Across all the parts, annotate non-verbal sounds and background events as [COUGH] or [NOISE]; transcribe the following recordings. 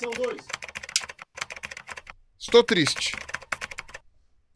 2. Estou triste.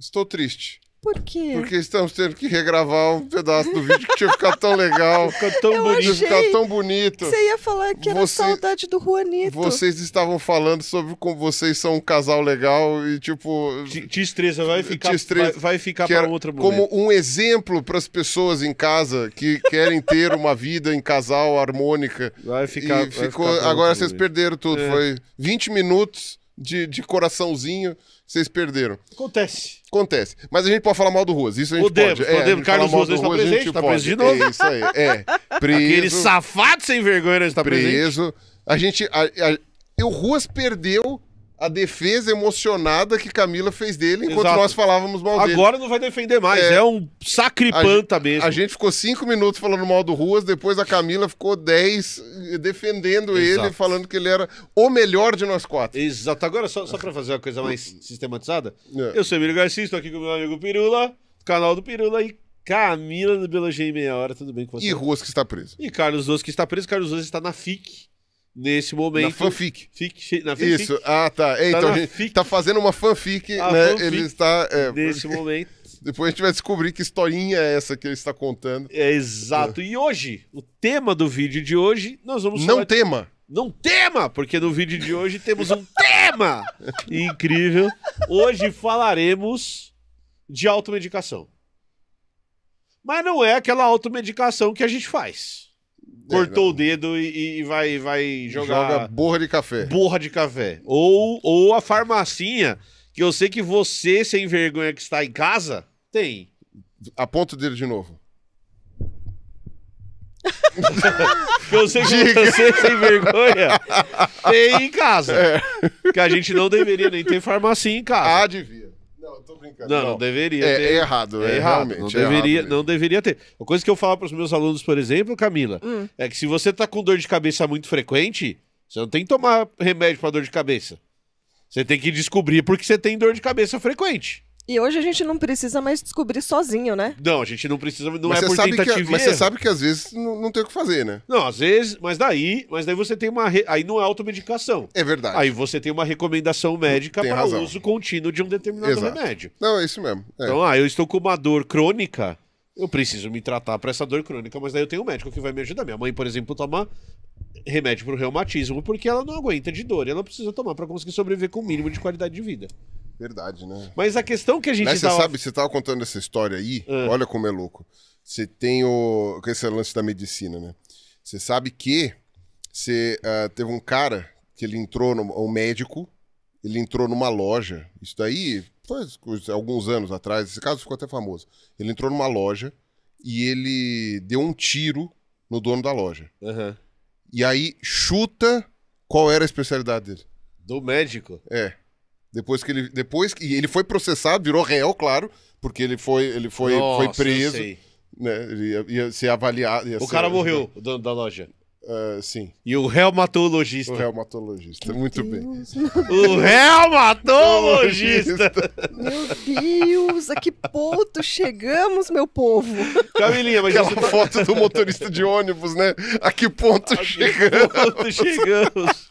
Estou triste. Por quê? Porque estamos tendo que regravar um pedaço do vídeo que tinha ficado tão legal. [LAUGHS] Ficou tão eu bonito. Ficado tão bonito. Você ia falar que era Você... saudade do Juanito. Vocês estavam falando sobre como vocês são um casal legal e tipo. Te estressa, vai ficar, estreza, vai, vai, ficar para outra mulher. Como um exemplo para as pessoas em casa que querem ter uma vida em casal harmônica. Vai ficar. E vai ficou, ficar agora vocês momento. perderam tudo. É. Foi 20 minutos de, de coraçãozinho vocês perderam. Acontece. Acontece. Mas a gente pode falar mal do Ruas, isso a gente podemos, pode. Podemos, é, Carlos Ruas está Ruas, presente, está preso de novo. É isso aí, é. [LAUGHS] Preso, Aquele safado sem vergonha está preso. Preso. A gente... A, a, o Ruas perdeu a defesa emocionada que Camila fez dele enquanto Exato. nós falávamos mal dele. Agora não vai defender mais, é, é um sacripanta a, mesmo. A gente ficou cinco minutos falando mal do Ruas, depois a Camila ficou dez eh, defendendo Exato. ele, falando que ele era o melhor de nós quatro. Exato. Agora, só, só para fazer uma coisa mais sistematizada, é. eu sou Emílio Garcia, estou aqui com meu amigo Pirula, canal do Pirula e Camila do Biologia em Meia Hora, tudo bem com você? E Ruas que está preso. E Carlos Ruas que está preso, Carlos Ruas está na FIC neste momento. Na fanfic. Fic, na fanfic. Isso, ah tá. É, tá então a gente fic... tá fazendo uma fanfic, a né? Fanfic ele está. É, porque... momento. [LAUGHS] Depois a gente vai descobrir que historinha é essa que ele está contando. É exato. É. E hoje, o tema do vídeo de hoje, nós vamos. Não tema! De... Não tema! Porque no vídeo de hoje temos um tema [LAUGHS] incrível. Hoje falaremos de automedicação. Mas não é aquela automedicação que a gente faz cortou o né? dedo e, e, vai, vai jogar. Joga borra de café. Borra de café. Ou, ou a farmacinha, que eu sei que você, sem vergonha que está em casa, tem. Aponta o dedo de novo. que eu sei que Diga. você, sem vergonha, [LAUGHS] tem em casa. É. Que a gente não deveria nem ter farmacinha em casa. Ah, devia. Não, tô brincando. Não, não, não deveria é, ter. É errado, é, é errado. Não, é deveria, errado não deveria ter. Uma coisa que eu falo para os meus alunos, por exemplo, Camila, hum. é que se você tá com dor de cabeça muito frequente, você não tem que tomar remédio para dor de cabeça. Você tem que descobrir porque você tem dor de cabeça frequente. E hoje a gente não precisa mais descobrir sozinho, né? Não, a gente não precisa, não mas é por tentativa. Que, mas você sabe que às vezes não, não, tem o que fazer, né? Não, às vezes, mas daí, mas daí você tem uma, re... aí não é automedicação. É verdade. Aí você tem uma recomendação médica tem para razão. uso contínuo de um determinado Exato. remédio. Não, é isso mesmo. É. Então, ah, eu estou com uma dor crônica, eu preciso me tratar para essa dor crônica, mas daí eu tenho um médico que vai me ajudar. Minha mãe, por exemplo, toma remédio para o reumatismo porque ela não aguenta de dor, e ela precisa tomar para conseguir sobreviver com o mínimo de qualidade de vida. Verdade, né? Mas a questão que a gente. Mas né, tava... você sabe, você estava contando essa história aí, ah. olha como é louco. Você tem o. Esse é o lance da medicina, né? Você sabe que você uh, teve um cara que ele entrou, no, um médico, ele entrou numa loja. Isso daí foi alguns anos atrás, esse caso ficou até famoso. Ele entrou numa loja e ele deu um tiro no dono da loja. Uhum. E aí chuta qual era a especialidade dele. Do médico? É. Depois que ele. Depois que, e ele foi processado, virou réu, claro, porque ele foi, ele foi, Nossa, foi preso. Né? Ele ia, ia ser avaliado. Ia o ser, cara morreu né? da loja. Uh, sim. E o réu matou o lojista. O réu matou o lojista, muito Deus. bem. o réu matou o lojista. Meu Deus, a que ponto chegamos, meu povo? Camilinha, mas Aquela tá... foto do motorista de ônibus, né? A que ponto a chegamos? Que ponto chegamos?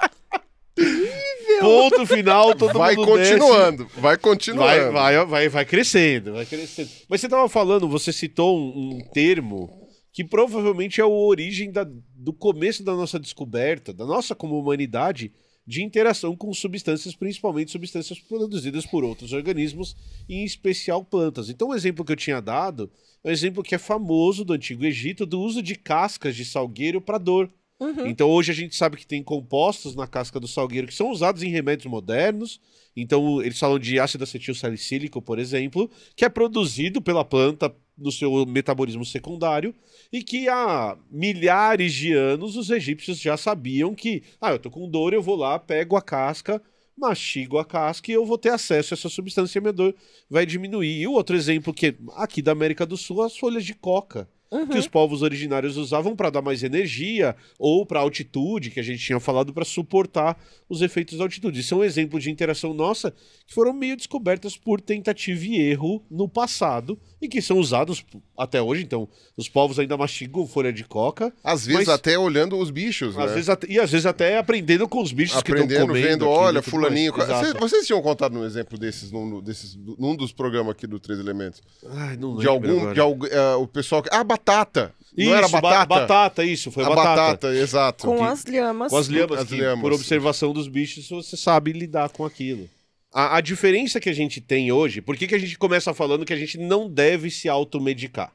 [LAUGHS] Brasil. Ponto final, todo vai mundo continuando, desce. Vai continuando, vai Vai, vai, vai crescendo, vai crescendo. Mas você estava falando, você citou um, um, termo que provavelmente é a origem da, do começo da nossa descoberta, da nossa como humanidade, de interação com substâncias, principalmente substâncias produzidas por outros organismos, em especial plantas. Então, o exemplo que eu tinha dado é um exemplo que é famoso do Antigo Egito do uso de cascas de salgueiro para dor. Uhum. Então hoje a gente sabe que tem compostos na casca do salgueiro que são usados em remédios modernos. Então eles falam de ácido acetil salicílico, por exemplo, que é produzido pela planta no seu metabolismo secundário e que há milhares de anos os egípcios já sabiam que, ah, eu tô com dor, eu vou lá, pego a casca, mastigo a casca e eu vou ter acesso a essa substância e a minha dor vai diminuir. E o outro exemplo que é aqui da América do Sul, as folhas de coca uhum. que os uhum. povos originários usavam para dar mais energia ou para altitude, que a gente tinha falado para suportar os efeitos da altitude. Isso é um exemplo de interação nossa que foram meio descobertas por tentativa e erro no passado e que são usados até hoje. Então, os povos ainda mastigam folha de coca. Às vezes mas... até olhando os bichos, às né? Vezes até, e às vezes até aprendendo com os bichos aprendendo, que estão comendo. Vendo, aqui, olha, fulaninho. Vocês, vocês, tinham contado um exemplo desses num, desses, num dos programas aqui do Três Elementos. Ai, não de algum, agora. de algum, uh, eh, o pessoal Ah, batata! Isso, era batata? Ba batata, isso, foi a ah, batata. batata exato. Com que, as lhamas. Com as lhamas, as que, lhamas. por observação dos bichos, você sabe lidar com aquilo. A, a diferença que a gente tem hoje, por que, que a gente começa falando que a gente não deve se automedicar?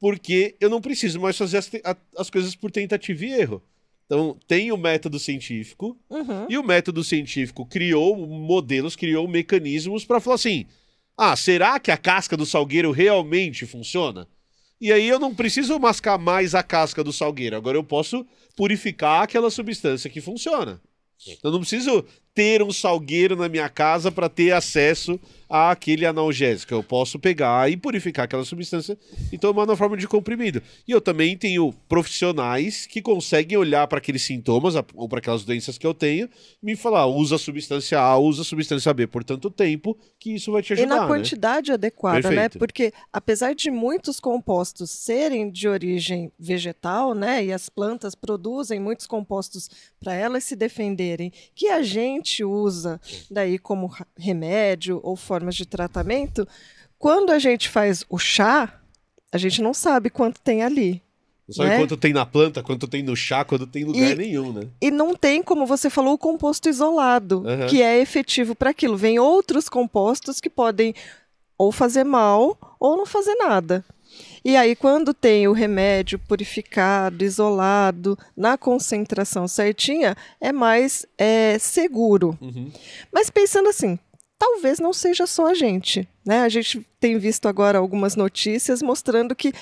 Porque eu não preciso mais fazer as, as coisas por tentativa e erro. Então, tem o método científico, uhum. e o método científico criou modelos, criou mecanismos para falar assim: ah, será que a casca do salgueiro realmente funciona? E aí eu não preciso mascar mais a casca do salgueiro, agora eu posso purificar aquela substância que funciona. Eu não preciso ter um salgueiro na minha casa para ter acesso àquele analgésico. Eu posso pegar e purificar aquela substância e tomar na forma de comprimido. E eu também tenho profissionais que conseguem olhar para aqueles sintomas ou para aquelas doenças que eu tenho e me falar: usa a substância A, usa a substância B por tanto tempo, que isso vai te ajudar. E na né? quantidade né? adequada, Perfeito. né? Porque apesar de muitos compostos serem de origem vegetal, né? E as plantas produzem muitos compostos para elas se defenderem, que a gente gente usa daí como remédio ou formas de tratamento, quando a gente faz o chá, a gente não sabe quanto tem ali. Não sabe né? quanto tem na planta, quanto tem no chá, quando tem lugar e, nenhum, né? E não tem, como você falou, o composto isolado, uhum. que é efetivo para aquilo. Vem outros compostos que podem ou fazer mal ou não fazer nada. E aí, quando tem o remédio purificado, isolado, na concentração certinha, é mais é, seguro. Uhum. Mas pensando assim, talvez não seja só a gente. Né? A gente tem visto agora algumas notícias mostrando que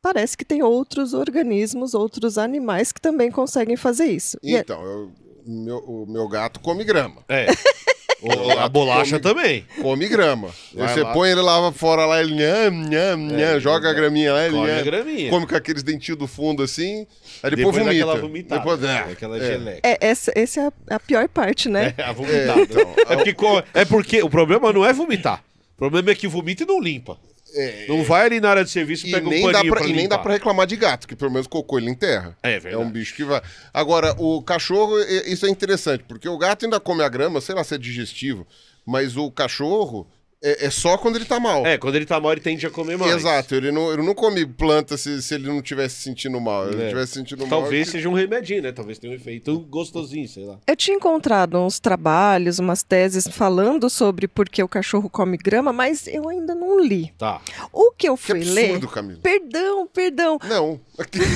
parece que tem outros organismos, outros animais que também conseguem fazer isso. É então, é... eu, meu, o meu gato come grama. É. [LAUGHS] O, a bolacha come, também. Come grama. Vai você lá. põe ele lá fora, lá ele nham, nham, é, nham, joga a graminha lá, ele come, nham, graminha. come com aqueles dentinhos do fundo assim, aí depois, depois vomita. Aquela vomitada, depois, né? É, aquela é. geleca. É, essa, essa é a, a, pior parte, né? É, a vomitada. É, então, porque, é porque o problema não é vomitar. O problema é que vomita e não limpa. É... Não vai ali na área de serviço e pega nem um paninho pra, pra E nem dá pra reclamar de gato, que pelo menos cocô ele enterra. É verdade. É um bicho que vai... Agora, o cachorro, isso é interessante, porque o gato ainda come a grama, sei lá se é digestivo, mas o cachorro é, é, só quando ele tá mal. É, quando ele tá mal, ele tende a comer mais. Exato, ele não, ele não come planta se, se ele não tivesse sentindo mal. Ele é. tivesse sentindo Talvez mal. Talvez seja um remedinho, né? Talvez tenha um efeito gostosinho, sei lá. Eu tinha encontrado uns trabalhos, umas teses falando sobre por que o cachorro come grama, mas eu ainda não li. Tá. O que eu fui que absurdo, ler. Camila. Perdão, perdão. Não. [LAUGHS]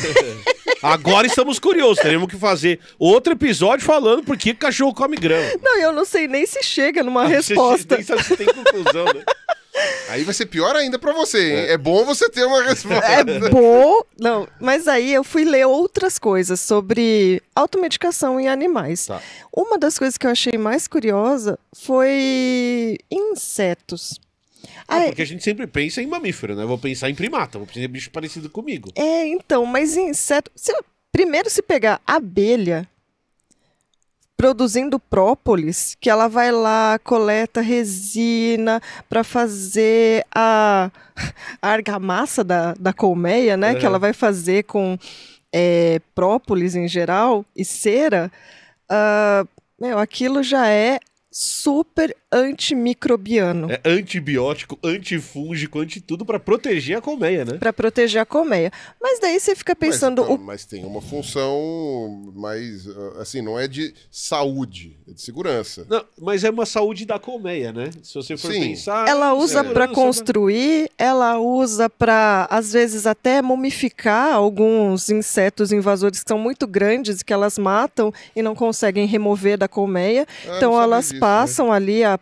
Agora estamos curiosos, teremos que fazer outro episódio falando por que cachorro come grama. Não, eu não sei nem se chega numa ah, [LAUGHS] resposta. Você, nem sabe se tem conclusão, né? Aí vai ser pior ainda para você, hein? É. é. bom você ter uma resposta. É bom. Não, mas aí eu fui ler outras coisas sobre automedicação em animais. Tá. Uma das coisas que eu achei mais curiosa foi insetos. Ah, é porque a gente sempre pensa em mamífero, né? vou pensar em primata, vou pensar em bicho parecido comigo. É, então, mas inseto. Se, primeiro, se pegar abelha produzindo própolis, que ela vai lá, coleta resina para fazer a, [LAUGHS] a, argamassa da, da colmeia, né? Que ela vai fazer com é, própolis em geral e cera. Uh, meu, aquilo já é super antimicrobiano. É antibiótico, antifúngico, anti tudo para proteger a colmeia, né? Para proteger a colmeia. Mas daí você fica pensando. Mas, o... mas tem uma função mais. Ah, assim, não é de saúde, é de segurança. Não, mas é uma saúde da colmeia, né? Se você for Sim. pensar. Ela é usa é. para né? construir, ela usa para, às vezes, até mumificar alguns insetos invasores que são muito grandes e que elas matam e não conseguem remover da colmeia. Ah, então elas passam ali a,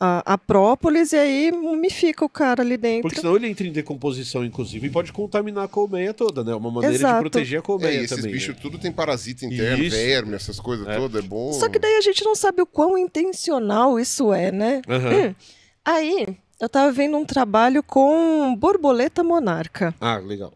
a, a própolis e aí mumifica o cara ali dentro. Porque senão ele entra em decomposição, inclusive, e pode contaminar a colmeia toda, né? É uma maneira Exato. de proteger a colmeia é, esses também. Né? bichos né? tudo tem parasita interno, isso. verme, essas coisas é. todas, é bom. Só que daí a gente não sabe o quão intencional isso é, né? Uhum. Hum. Aí, eu tava vendo um trabalho com borboleta monarca. Ah, legal.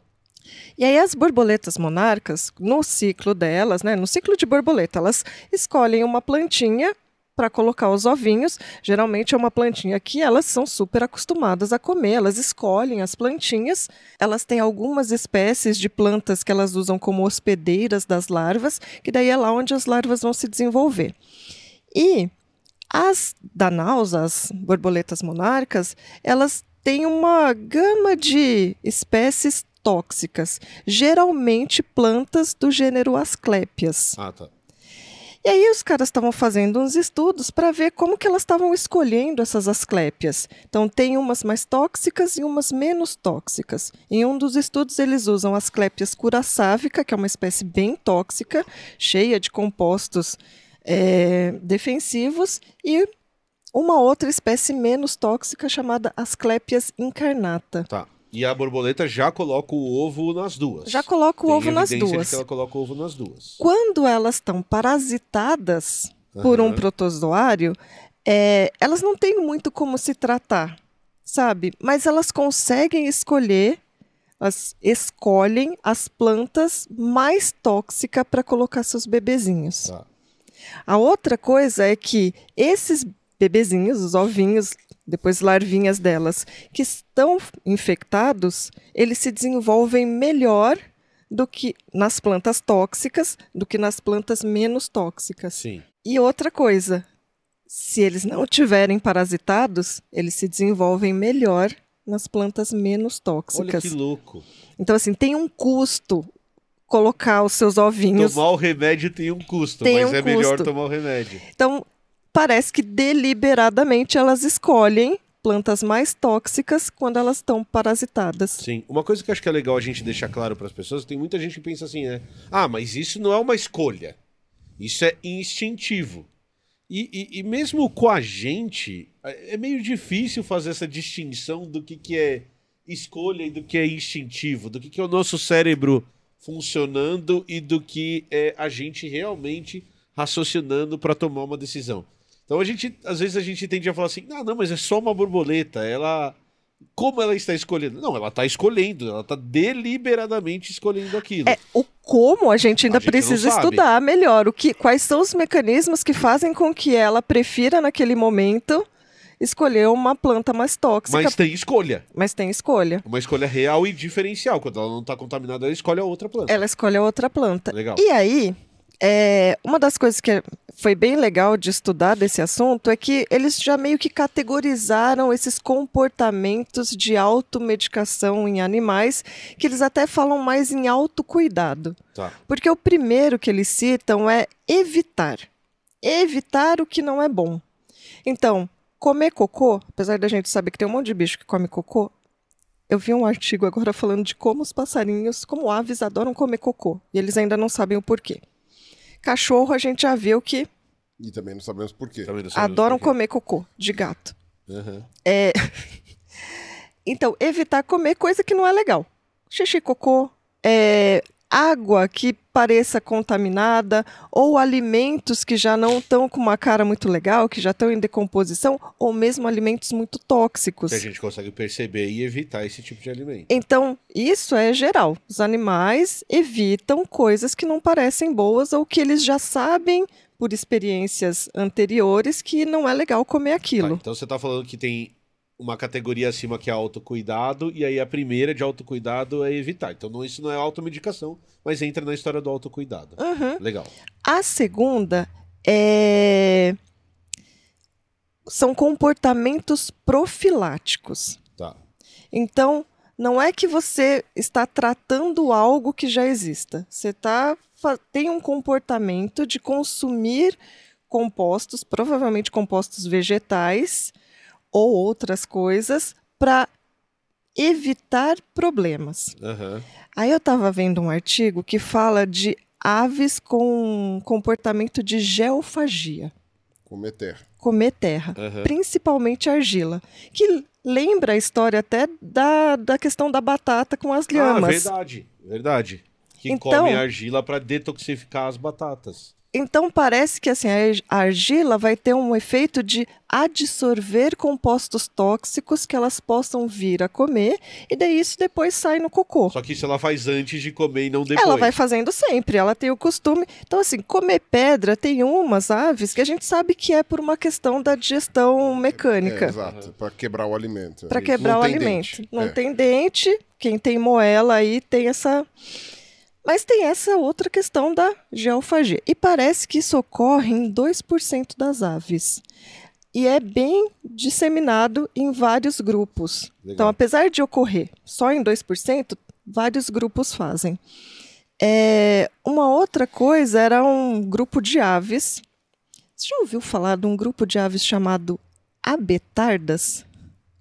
E aí as borboletas monarcas, no ciclo delas, né, no ciclo de borboleta, elas escolhem uma plantinha para colocar os ovinhos. Geralmente é uma plantinha que elas são super acostumadas a comer, elas escolhem as plantinhas. Elas têm algumas espécies de plantas que elas usam como hospedeiras das larvas, que daí é lá onde as larvas vão se desenvolver. E as danaus, as borboletas monarcas, elas têm uma gama de espécies tóxicas, geralmente plantas do gênero Asclepias. Ah, tá. E aí os caras estavam fazendo uns estudos para ver como que elas estavam escolhendo essas asclépias. Então tem umas mais tóxicas e umas menos tóxicas. Em um dos estudos eles usam asclépias curaçávica, que é uma espécie bem tóxica, cheia de compostos é, defensivos, e uma outra espécie menos tóxica chamada asclépias incarnata. Tá. E a borboleta já coloca o ovo nas duas. Já coloca o Tem ovo nas duas. De que ela coloca o ovo nas duas. Quando elas estão parasitadas uhum. por um protozoário, é, elas não têm muito como se tratar, sabe? Mas elas conseguem escolher, elas escolhem as plantas mais tóxicas para colocar seus bebezinhos. Tá. A outra coisa é que esses bebezinhos, os ovinhos depois larvinhas delas, que estão infectados, eles se desenvolvem melhor do que nas plantas tóxicas, do que nas plantas menos tóxicas. Sim. E outra coisa, se eles não tiverem parasitados, eles se desenvolvem melhor nas plantas menos tóxicas. Olha que louco. Então assim, tem um custo colocar os seus ovinhos. Tomar o remédio tem um custo, tem mas um é custo. melhor tomar o remédio. Então, parece que deliberadamente elas escolhem plantas mais tóxicas quando elas estão parasitadas. Sim, uma coisa que eu acho que é legal a gente deixar claro para as pessoas, tem muita gente que pensa assim, né? Ah, mas isso não é uma escolha. Isso é instintivo. E, e, e mesmo com a gente, é, é meio difícil fazer essa distinção do que, que é escolha e do que é instintivo, do que, que é o nosso cérebro funcionando e do que é a gente realmente raciocinando para tomar uma decisão. Então a gente, às vezes a gente tende a falar assim, ah, não, mas é só uma borboleta, ela como ela está escolhendo? Não, ela está escolhendo, ela está deliberadamente escolhendo aquilo. É, o como a gente ainda a gente precisa estudar melhor, o que, quais são os mecanismos que fazem com que ela prefira naquele momento escolher uma planta mais tóxica. Mas tem escolha. Mas tem escolha. Uma escolha real e diferencial. Quando ela não está contaminada, ela escolhe a outra planta. Ela escolhe a outra planta. Legal. E aí, é, uma das coisas que foi bem legal de estudar desse assunto é que eles já meio que categorizaram esses comportamentos de automedicação em animais, que eles até falam mais em autocuidado. Tá. Porque o primeiro que eles citam é evitar. Evitar o que não é bom. Então, comer cocô, apesar da gente saber que tem um monte de bicho que come cocô, eu vi um artigo agora falando de como os passarinhos, como aves adoram comer cocô, e eles ainda não sabem o porquê. Cachorro a gente já viu que. E também não sabemos por quê. Sabemos adoram por quê. comer cocô de gato. Uhum. É... [LAUGHS] então, evitar comer coisa que não é legal. Xixi, cocô, é água que pareça contaminada ou alimentos que já não estão com uma cara muito legal, que já estão em decomposição, ou mesmo alimentos muito tóxicos. Que a gente consegue perceber e evitar esse tipo de alimento. Então, isso é geral. Os animais evitam coisas que não parecem boas ou que eles já sabem por experiências anteriores que não é legal comer tá, aquilo. Tá, então você está falando que tem uma categoria acima que é autocuidado, e aí a primeira de autocuidado é evitar. Então não, isso não é automedicação, mas entra na história do autocuidado. Uhum. Legal. A segunda é... são comportamentos profiláticos. Tá. Então, não é que você está tratando algo que já exista. Você tá, tem um comportamento de consumir compostos, provavelmente compostos vegetais, ou outras coisas para evitar problemas. Uhum. Aí eu estava vendo um artigo que fala de aves com comportamento de geofagia. Comer terra. Comer terra, uhum. principalmente argila, que lembra a história até da, da questão da batata com as lhamas. Ah, verdade, verdade. Que então, come argila para detoxificar as batatas. Então parece que assim, a argila vai ter um efeito de adsorver compostos tóxicos que elas possam vir a comer, e daí isso depois sai no cocô. Só que isso ela faz antes de comer e não depois. Ela vai fazendo sempre, ela tem o costume. Então, assim, comer pedra tem umas aves que a gente sabe que é por uma questão da digestão é, é, mecânica. é, exato, para quebrar o alimento. É para quebrar não o alimento. Dente. Não é. tem dente, quem tem moela aí tem essa mas tem essa outra questão da geofagia. E parece que isso ocorre em 2% das aves. E é bem disseminado em vários grupos. Legal. Então, apesar de ocorrer só em 2%, vários grupos fazem. É, uma outra coisa era um grupo de aves. Você já ouviu falar de um grupo de aves chamado abetardas?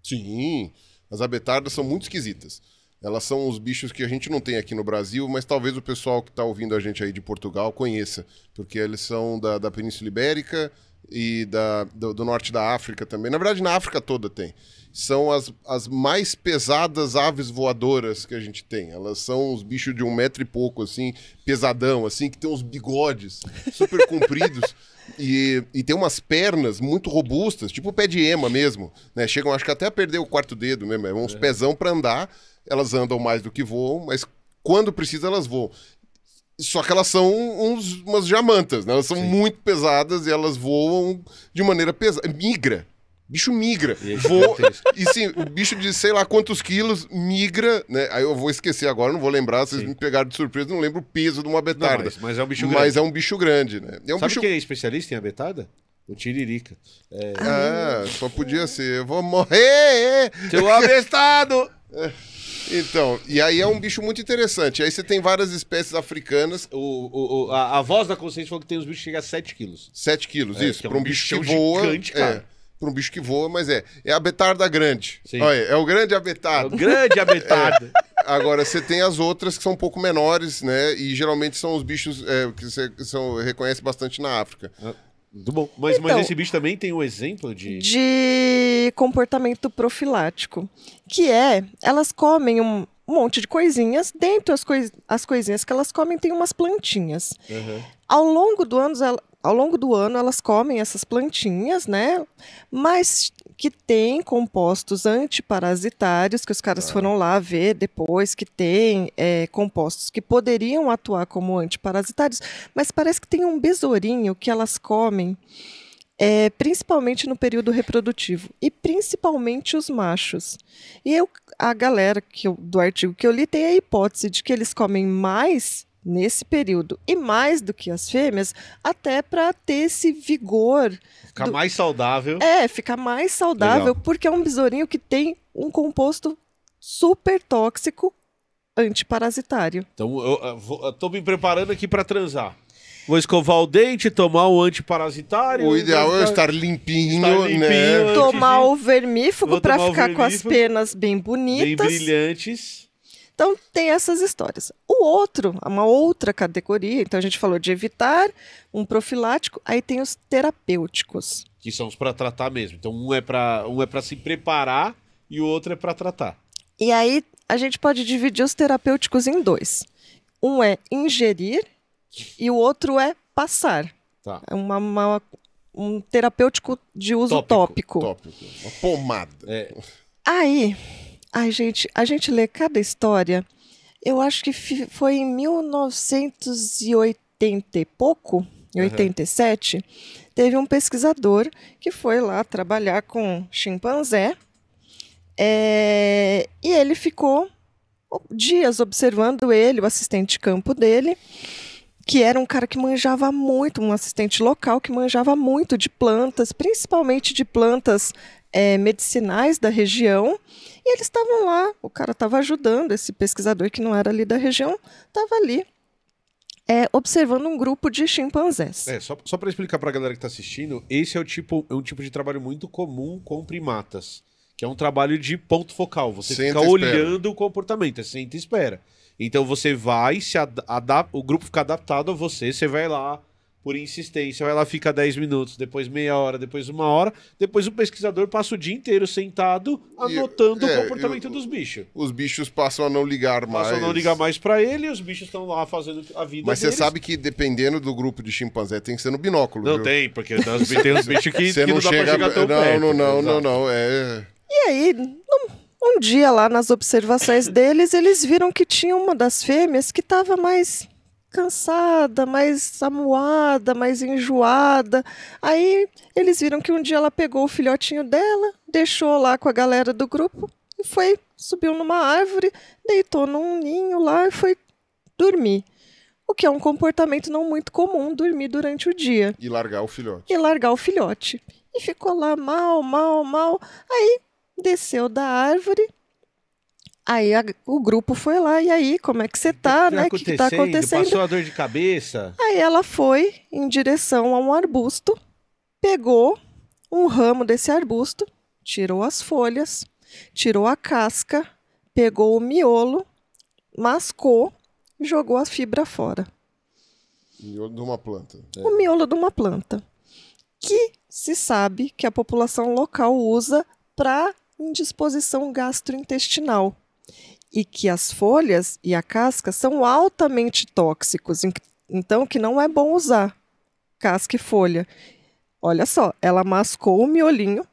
Sim, as abetardas são muito esquisitas. Elas são os bichos que a gente não tem aqui no Brasil, mas talvez o pessoal que está ouvindo a gente aí de Portugal conheça, porque eles são da, da Península Ibérica e da, do, do, norte da África também. Na verdade, na África toda tem. São as, as mais pesadas aves voadoras que a gente tem. Elas são uns bichos de um metro e pouco, assim, pesadão, assim, que tem uns bigodes super compridos. [LAUGHS] e, e tem umas pernas muito robustas, tipo o pé de ema mesmo, né? Chegam, acho que até a perder o quarto dedo né, mesmo, é uns é. pezão para andar. Elas andam mais do que voam, mas quando precisa elas voam. Só que elas são uns, umas jamantas, né? Elas são Sim. muito pesadas e elas voam de maneira pesada. Migra bicho migra. E, vou, e sim, o bicho de sei lá quantos quilos migra, né? Aí eu vou esquecer agora, não vou lembrar, vocês sim. me pegaram de surpresa, não lembro o peso de uma betarda. Não, mas, mas, é um bicho grande. Mas é um bicho grande, né? É um Sabe bicho... quem é especialista em a O Tiririca. É... Ah, só podia ser. Eu vou morrer! É. Seu abestado! [LAUGHS] Então, e aí é um bicho muito interessante. Aí você tem várias espécies africanas. O, o, a, a voz da consciência falou que tem os bichos que chegam a 7 quilos. 7 quilos, é, isso. É Para um bicho que voa. Gigante, é. cara. É para um bicho que voa, mas é. É a betarda grande. Sim. Olha, é o grande abetarda. É o grande [LAUGHS] abetarda. é. Agora, você tem as outras que são um pouco menores, né? E geralmente são os bichos é, que você são, reconhece bastante na África. Ah, muito bom. Mas, então, mas esse bicho também tem um exemplo de. De comportamento profilático. Que é, elas comem um monte de coisinhas, dentro as, coi as coisinhas que elas comem tem umas plantinhas. Uhum. Ao longo do ano, ao longo do ano elas comem essas plantinhas, né? Mas que tem compostos antiparasitários, que os caras tá. foram lá ver depois, que tem é, compostos que poderiam atuar como antiparasitários, mas parece que tem um besourinho que elas comem. É, principalmente no período reprodutivo e principalmente os machos. E eu, a galera que eu, do artigo que eu li tem a hipótese de que eles comem mais nesse período e mais do que as fêmeas, até para ter esse vigor. Ficar do... mais saudável. É, ficar mais saudável, Legal. porque é um besourinho que tem um composto super tóxico antiparasitário. Então, eu, estou me preparando aqui para transar. Vou escovar o dente, tomar o antiparasitário. O ideal é estar limpinho, estar né? limpinho né? Tomar o vermífugo para ficar vermífugo, com as penas bem bonitas. Bem brilhantes. Então, tem essas histórias. O outro, uma outra categoria, então a gente falou de evitar, um profilático, aí tem os terapêuticos. Que são os para tratar mesmo. Então, um é para um é para se preparar e o outro é para tratar. E aí a gente pode dividir os terapêuticos em dois. Um é ingerir e o outro é passar. Tá. É uma, uma, um terapêutico de uso tópico. Tópico. tópico. Uma pomada. É. Aí, Ai, gente, a gente lê cada história. Eu acho que foi em 1980 e pouco, em uhum. 87, teve um pesquisador que foi lá trabalhar com chimpanzé. É, e ele ficou dias observando ele, o assistente de campo dele, que era um cara que manjava muito, um assistente local que manjava muito de plantas, principalmente de plantas é, medicinais da região. E eles estavam lá, o cara estava ajudando, esse pesquisador que não era ali da região, estava ali é, observando um grupo de chimpanzés. É, só, só para explicar para a galera que está assistindo, esse é, o tipo, é um tipo de trabalho muito comum com primatas, que é um trabalho de ponto focal. Você senta fica olhando o comportamento, é senta e espera. Então você vai, se adapta, o grupo fica adaptado a você, você vai lá, por insistência, ou ela fica 10 minutos, depois meia hora, depois uma hora, depois o pesquisador passa o dia inteiro sentado anotando e, é, o comportamento eu, dos bichos. Os bichos passam a não ligar mais. Passam a não ligar mais para ele, e os bichos estão lá fazendo a vida Mas deles. você sabe que dependendo do grupo de chimpanzé tem que ser no binóculo, Não viu? tem, porque nós, tem uns bichos que, [LAUGHS] você que não, não chega, dá pra chegar tão não, perto. Não, não, não, não, é... E aí, não... Um dia lá nas observações deles, eles viram que tinha uma das fêmeas que estava mais cansada, mais amuada, mais enjoada. Aí eles viram que um dia ela pegou o filhotinho dela, deixou lá com a galera do grupo e foi, subiu numa árvore, deitou num ninho lá e foi dormir. O que é um comportamento não muito comum dormir durante o dia. E largar o filhote. E largar o filhote. E ficou lá mal, mal, mal. Aí desceu da árvore, Aí a, o grupo foi lá, e aí, como é que você tá, que tá né? O que, que tá acontecendo? Passou a dor de cabeça. Aí ela foi em direção a um arbusto, pegou um ramo desse arbusto, tirou as folhas, tirou a casca, pegou o miolo, mascou, jogou a fibra fora. Miolo de uma planta. É. O miolo de uma planta. Que se sabe que a população local usa para indisposição gastrointestinal e que as folhas e a casca são altamente tóxicos, então que não é bom usar casca e folha. Olha só, ela mascou o miolinho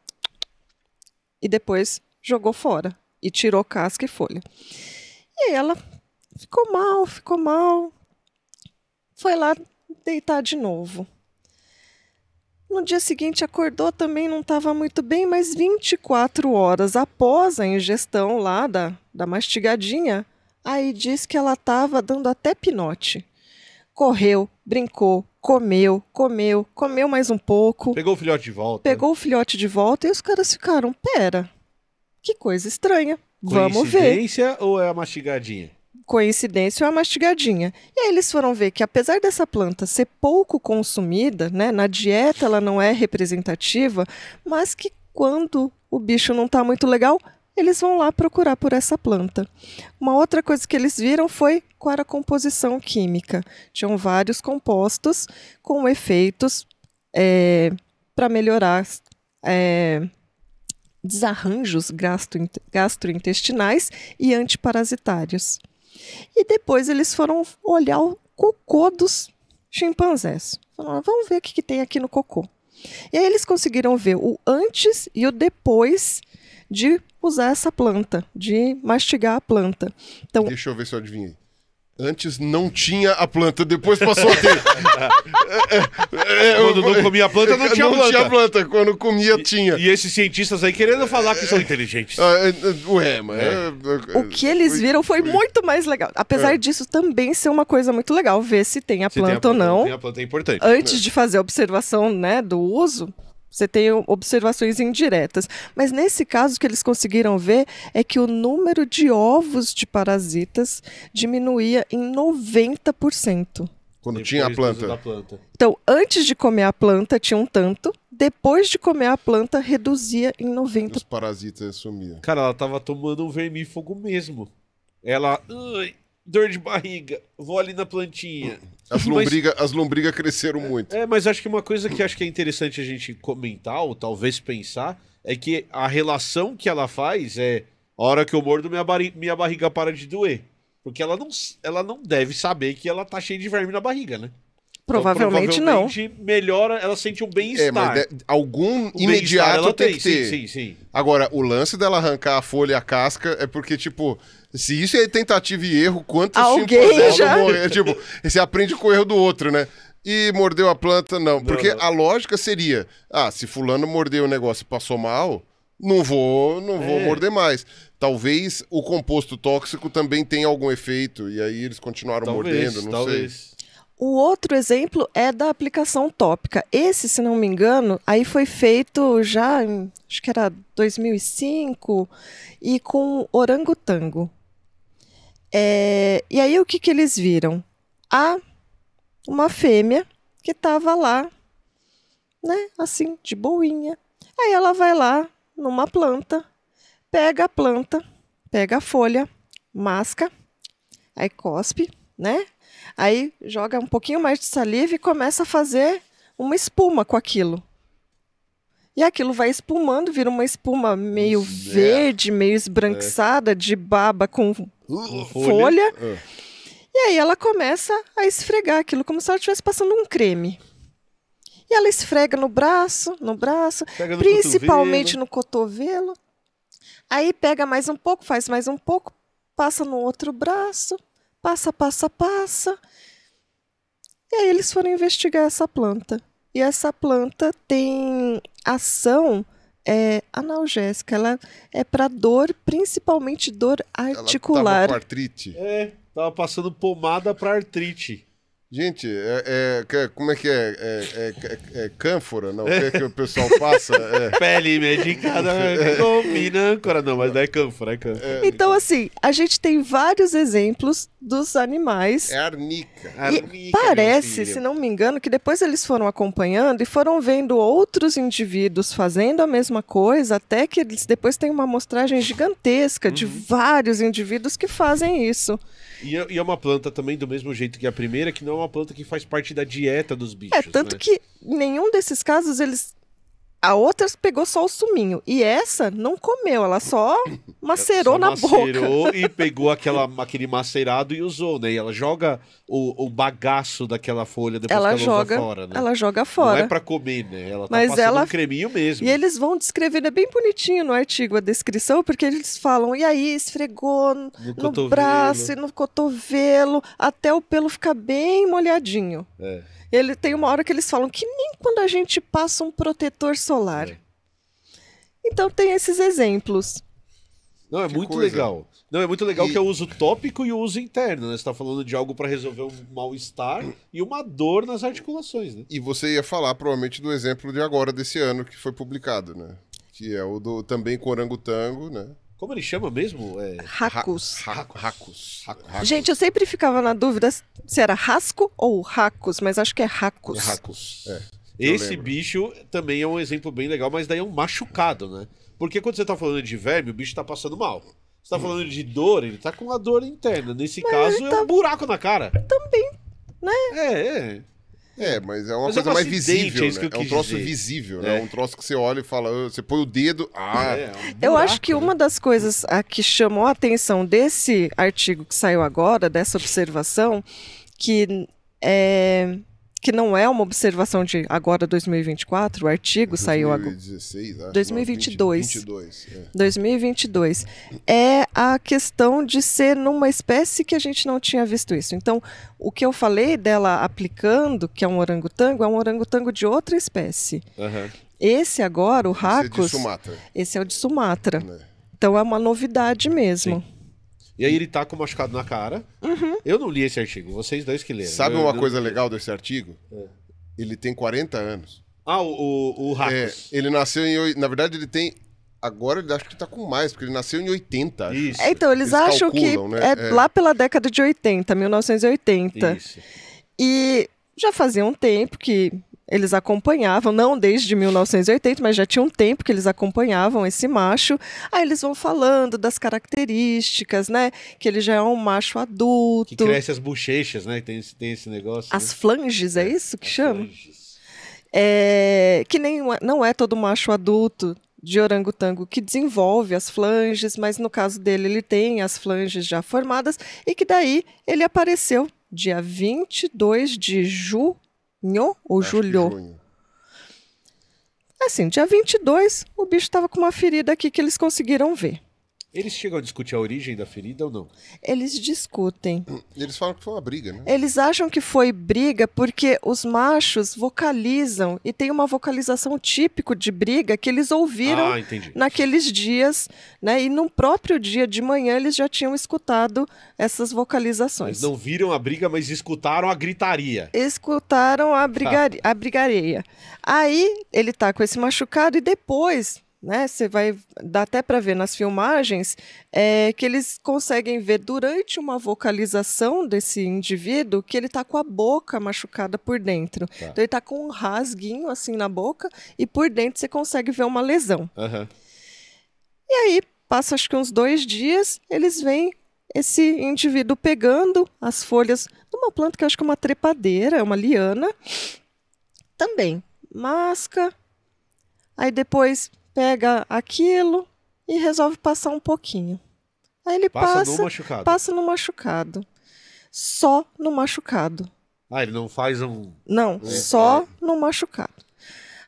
e depois jogou fora e tirou casca e folha. E aí ela ficou mal, ficou mal, foi lá deitar de novo. No dia seguinte acordou também, não estava muito bem, mas 24 horas após a ingestão lá da, da mastigadinha, aí diz que ela estava dando até pinote. Correu, brincou, comeu, comeu, comeu mais um pouco. Pegou o filhote de volta. Pegou o filhote de volta e os caras ficaram, pera, que coisa estranha. Vamos ver. Coincidência ou é a mastigadinha? coincidência ou a mastigadinha. E aí eles foram ver que apesar dessa planta ser pouco consumida, né, na dieta ela não é representativa, mas que quando o bicho não está muito legal, eles vão lá procurar por essa planta. Uma outra coisa que eles viram foi qual era a composição química. Tinham vários compostos com efeitos é, para melhorar é, desarranjos gastrointestinais e antiparasitários. E depois eles foram olhar o cocô dos chimpanzés. Falaram, vamos ver o que, que tem aqui no cocô. E aí eles conseguiram ver o antes e o depois de usar essa planta, de mastigar a planta. Então, Deixa eu ver se eu adivinhei. Antes não tinha a planta, depois passou a ter. [LAUGHS] É, é, é, Quando eu, não comia a planta, não tinha não planta. tinha planta. Quando comia, e, tinha. E esses cientistas aí querendo falar que são inteligentes. Ah, é, é, ué, mas... É. O que eles viram foi muito mais legal. Apesar disso, também ser uma coisa muito legal, ver se tem a planta tem a, ou não. Tem a planta é importante. Antes de fazer a observação né, do uso, você tem observações indiretas. Mas nesse caso, o que eles conseguiram ver é que o número de ovos de parasitas diminuía em 90%. Quando depois tinha a planta. planta. Então, antes de comer a planta, tinha um tanto. Depois de comer a planta, reduzia em 90%. os parasitas sumiam. Cara, ela tava tomando um vermífugo mesmo. Ela. Ui, dor de barriga, vou ali na plantinha. [LAUGHS] As lombrigas [LAUGHS] mas... as lombriga cresceram é, muito. É, mas acho que uma coisa que acho que é interessante a gente comentar, ou talvez pensar, é que a relação que ela faz é a hora que eu mordo, minha, minha barriga para de doer. Porque ela não, ela não deve saber que ela tá cheia de verme na barriga, né? Provavelmente, então, provavelmente não. melhora, ela sente um é, bem-estar. É, algum o imediato ela tem, tem, que ter. Sim, sim, sim. Agora, o lance dela arrancar a folha e a casca é porque, tipo, se isso é tentativa e erro, quantos Alguém já... morrer? É, tipo, você aprende com o erro do outro, né? E mordeu a planta, não. não porque não. a lógica seria, ah, se fulano mordeu o negócio e passou mal, não vou, não é. vou morder mais. Talvez o composto tóxico também tenha algum efeito, e aí eles continuaram talvez, mordendo, não talvez. sei. O outro exemplo é da aplicação tópica. Esse, se não me engano, aí foi feito já, em, acho que era 2005, e com orangotango. É, e aí o que, que eles viram? Há uma fêmea que estava lá, né, assim, de boinha. Aí ela vai lá numa planta, pega a planta, pega a folha, masca, aí cospe, né? Aí joga um pouquinho mais de saliva e começa a fazer uma espuma com aquilo. E aquilo vai espumando, vira uma espuma meio é. verde, meio é. esbranquiçada, de baba com uh, folha. Uh. E aí ela começa a esfregar aquilo, como se ela estivesse passando um creme. E ela esfrega no braço, no braço, no principalmente cotovelo. no cotovelo. Aí pega mais um pouco, faz mais um pouco, passa no outro braço passa, passa, passa. E aí eles foram investigar essa planta. E essa planta tem ação é, analgésica. Ela é para dor, principalmente dor articular. Ela tava com artrite. É, tava passando pomada para artrite. Gente, é, é, como é que é? É, é, é, é cânfora, não? O que é que o pessoal passa? É. [LAUGHS] Pele medicada, combina [LAUGHS] é. né? âncora. Não, mas não é cânfora, é cânfora. Então, assim, a gente tem vários exemplos dos animais. É arnica. arnica parece, se não me engano, que depois eles foram acompanhando e foram vendo outros indivíduos fazendo a mesma coisa, até que eles depois têm uma amostragem gigantesca uhum. de vários indivíduos que fazem isso. E é, e é, uma planta também do mesmo jeito que a primeira, que não é uma planta que faz parte da dieta dos é, bichos. É, tanto né? que nenhum desses casos eles a outra pegou só o suminho. E essa não comeu, ela só [LAUGHS] macerou só na macerou boca. Macerou [LAUGHS] e pegou aquela, aquele macerado e usou, né? E ela joga o, o bagaço daquela folha depois ela que ela joga, fora, né? Ela joga fora. Não é pra comer, né? Ela tá Mas passando ela... um creminho mesmo. E eles vão descrever, é bem bonitinho no artigo a descrição, porque eles falam, e aí esfregou no, no braço e no cotovelo, até o pelo ficar bem molhadinho. É. Ele tem uma hora que eles falam que nem quando a gente passa um protetor solar. É. Então tem esses exemplos. Não, é que muito coisa. legal. Não, é muito legal e... que é o uso tópico e o uso interno, né? Você está falando de algo para resolver um mal-estar e uma dor nas articulações, né? E você ia falar, provavelmente, do exemplo de agora, desse ano, que foi publicado, né? Que é o do também com orangotango, né? Como ele chama mesmo? É... Racos. Racos. Gente, eu sempre ficava na dúvida se era rasco ou racos, mas acho que é racos. É racos, é. Esse lembro. bicho também é um exemplo bem legal, mas daí é um machucado, né? Porque quando você tá falando de verme, o bicho tá passando mal. Você tá falando de dor, ele tá com uma dor interna. Nesse mas caso, tá... é um tá buraco na cara. Também, né? É, é. É, mas é uma mas coisa é um mais é visível, né? é, é, um troço dizer. visível, né? É. é. um troço que você olha e fala, ah, você põe o dedo, ah... É, é um buraco, eu acho que né? uma das coisas a que chamou a atenção desse artigo que saiu agora, dessa observação, que é que não é uma observação de agora 2024, o artigo 2016, saiu agora. 2022. Não, é. 2022. É a questão de ser numa espécie que a gente não tinha visto isso. Então, o que eu falei dela aplicando, que é um orangotango, é um orangotango de outra espécie. Uhum. Esse agora, o Racos. Esse é de Sumatra. Esse é o de Sumatra. É. Então é uma novidade mesmo. Sim. E aí ele tá com machucado na cara. Uhum. Eu não li esse artigo, vocês dois que leram. Sabe uma eu coisa legal desse artigo? É. Ele tem 40 anos. Ah, o, o, o é, Ele nasceu em. Na verdade, ele tem. Agora ele acho que tá com mais, porque ele nasceu em 80. Isso. É, então, eles, eles acham calculam, que né? É, é, lá pela década de 80, 1980. Isso. E já fazia um tempo que eles acompanhavam, não desde 1980, mas já tinha um tempo que eles acompanhavam esse macho. Aí eles vão falando das características, né? Que ele já é um macho adulto. Que cresce as bochechas, né? Tem, tem esse negócio. As né? flanges, é, é, isso que chama? Flanges. É, que nem, não é todo macho adulto, de orangotango que desenvolve as flanges, mas no caso dele ele tem as flanges já formadas e que daí ele apareceu dia 22 de julho junho ou Acho julho? Assim, dia 22, o bicho estava com uma ferida aqui que eles conseguiram ver. Eles chegam a discutir a origem da ferida ou não? Eles discutem. [CLEARS THROAT] Eles falam que foi uma briga, né? Eles acham que foi briga porque os machos vocalizam e tem uma vocalização típico de briga que eles ouviram ah, naqueles dias, né? E no próprio dia de manhã eles já tinham escutado essas vocalizações. Eles não viram a briga, mas escutaram a gritaria. Escutaram a, brigari... tá. a brigareia. Aí ele tá com esse machucado e depois né? Você vai dá até para ver nas filmagens é, que eles conseguem ver durante uma vocalização desse indivíduo que ele está com a boca machucada por dentro. Tá. Então ele está com um rasguinho assim na boca e por dentro você consegue ver uma lesão. Uhum. E aí passa acho que uns dois dias eles vêm esse indivíduo pegando as folhas de uma planta que eu acho que é uma trepadeira, é uma liana, também masca. Aí depois pega aquilo e resolve passar um pouquinho. Aí ele passa, passa no machucado. Passa no machucado. Só no machucado. Ah, ele não faz um. Não, um... só no machucado.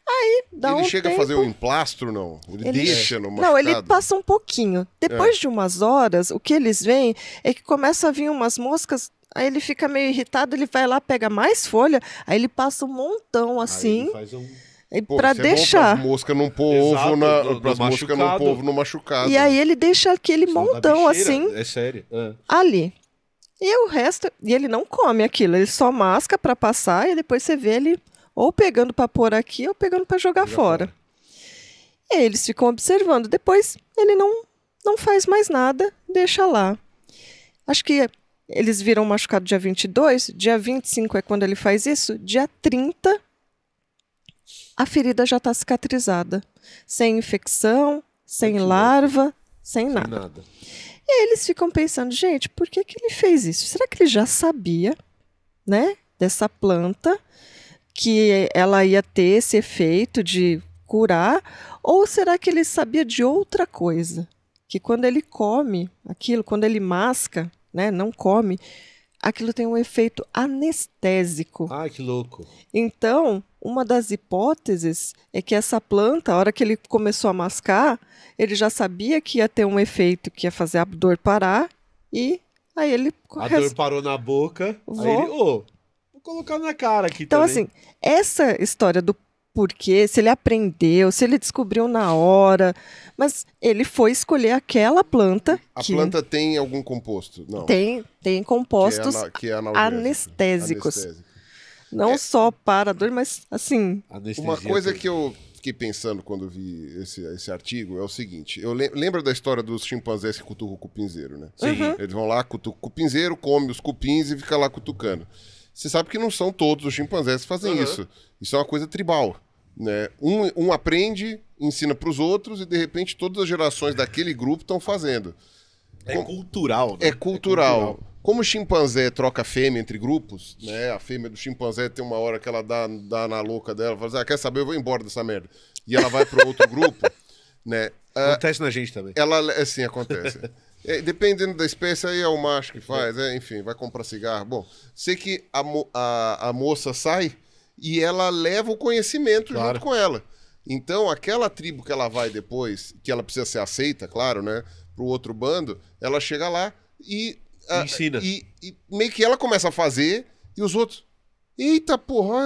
Aí dá ele um chega tempo. a fazer um emplastro, não? Ele, ele deixa no machucado? Não, ele passa um pouquinho. Depois é. de umas horas, o que eles veem é que começa a vir umas moscas, aí ele fica meio irritado, ele vai lá, pega mais folha, aí ele passa um montão assim. Aí ele assim. faz um e para é deixar. Pra mosca as moscas não pôr ovo na, mosca não pôr ovo no machucado. E aí ele deixa aquele Só é montão assim. É sério. É. Ali. E o resto, e ele não come aquilo, ele só masca para passar e depois você vê ele ou pegando para pôr aqui ou pegando para jogar fora. fora. E eles ficam observando. Depois ele não não faz mais nada, deixa lá. Acho que eles viram machucado dia 22, dia 25 é quando ele faz isso, dia 30 a ferida já está cicatrizada, sem infecção, sem Continua. larva, sem nada. nada. E eles ficam pensando, gente, por que, que ele fez isso? Será que ele já sabia, né, dessa planta que ela ia ter esse efeito de curar? Ou será que ele sabia de outra coisa? Que quando ele come aquilo, quando ele masca, né, não come, aquilo tem um efeito anestésico. Ah, que louco. Então, uma das hipóteses é que essa planta, a hora que ele começou a mascar, ele já sabia que ia ter um efeito que ia fazer a dor parar e aí ele A dor parou na boca, Vou... aí ele, oh, vou colocar na cara aqui Então também. assim, essa história do porquê, se ele aprendeu, se ele descobriu na hora, mas ele foi escolher aquela planta. A que... planta tem algum composto? Não. Tem, tem compostos que é, que é anestésicos. Não é... só para a dor, mas assim. Uma coisa que eu fiquei pensando quando vi esse, esse artigo é o seguinte: eu lembro da história dos chimpanzés que cutucam o cupinzeiro, né? Sim. Uhum. Eles vão lá, cutucam o cupinzeiro, come os cupins e fica lá cutucando. Você sabe que não são todos os chimpanzés que fazem uhum. isso. Isso é uma coisa tribal. Né? Um, um aprende, ensina para os outros e de repente todas as gerações daquele grupo estão fazendo. É cultural, né? é cultural. É cultural. Como o chimpanzé troca fêmea entre grupos, né? A fêmea do chimpanzé tem uma hora que ela dá, dá na louca dela, fala assim, ah, quer saber, eu vou embora dessa merda. E ela vai para outro grupo, [LAUGHS] né? Ah, acontece na gente também. Ela, assim, acontece. É, dependendo da espécie, aí é o macho que faz, é. É, enfim, vai comprar cigarro. Bom, sei que a, mo a, a moça sai e ela leva o conhecimento claro. junto com ela. Então, aquela tribo que ela vai depois, que ela precisa ser aceita, claro, né? Pro outro bando, ela chega lá e ah, ensina. E, e, meio que ela começa a fazer e os outros. Eita porra,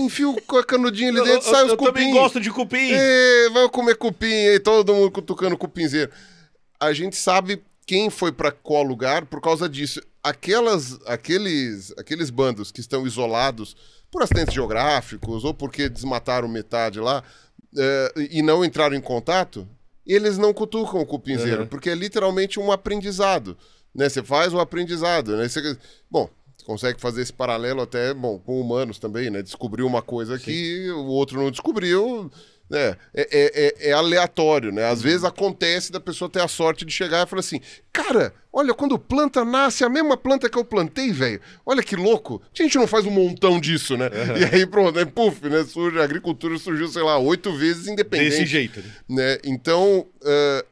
enfia o [LAUGHS] canudinho ali dentro e sai os cupins cupim. Eu também gosto de cupim. E, é, vai comer cupim, e todo mundo cutucando cupinzeiro. A gente sabe quem foi para qual lugar por causa disso. Aquelas, aqueles, aqueles bandos que estão isolados por acidentes geográficos ou porque desmataram metade lá eh, e não entraram em contato, eles não cutucam o cupinzeiro, uhum. porque é literalmente um aprendizado né? Você faz o aprendizado, né? Você, bom, consegue fazer esse paralelo até, bom, com humanos também, né? Descobriu uma coisa Sim. que o outro não descobriu, né? É, é, é, é aleatório, né? Às uhum. vezes acontece da pessoa ter a sorte de chegar e falar assim, cara, olha, quando planta nasce a mesma planta que eu plantei, velho. Olha que louco. A gente não faz um montão disso, né? Uhum. E aí, pronto, aí, puf, né? Surge, a agricultura surgiu, sei lá, oito vezes independente. Desse jeito. Né? né? Então, uh,